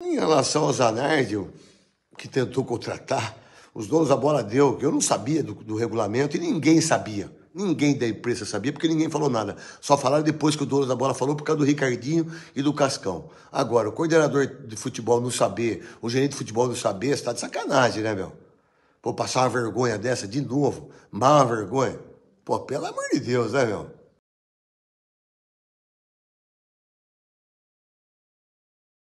Em relação ao Zanardio, que tentou contratar, os donos da bola deu, que eu não sabia do, do, regulamento e ninguém sabia. Ninguém da imprensa sabia, porque ninguém falou nada. Só falaram depois que o dono da bola falou por causa do Ricardinho e do Cascão. Agora, o coordenador de futebol não saber, o gerente de futebol não saber, está de sacanagem, né, meu? Vou passar uma vergonha dessa de novo, má vergonha. Pô, pelo amor de Deus, né, meu?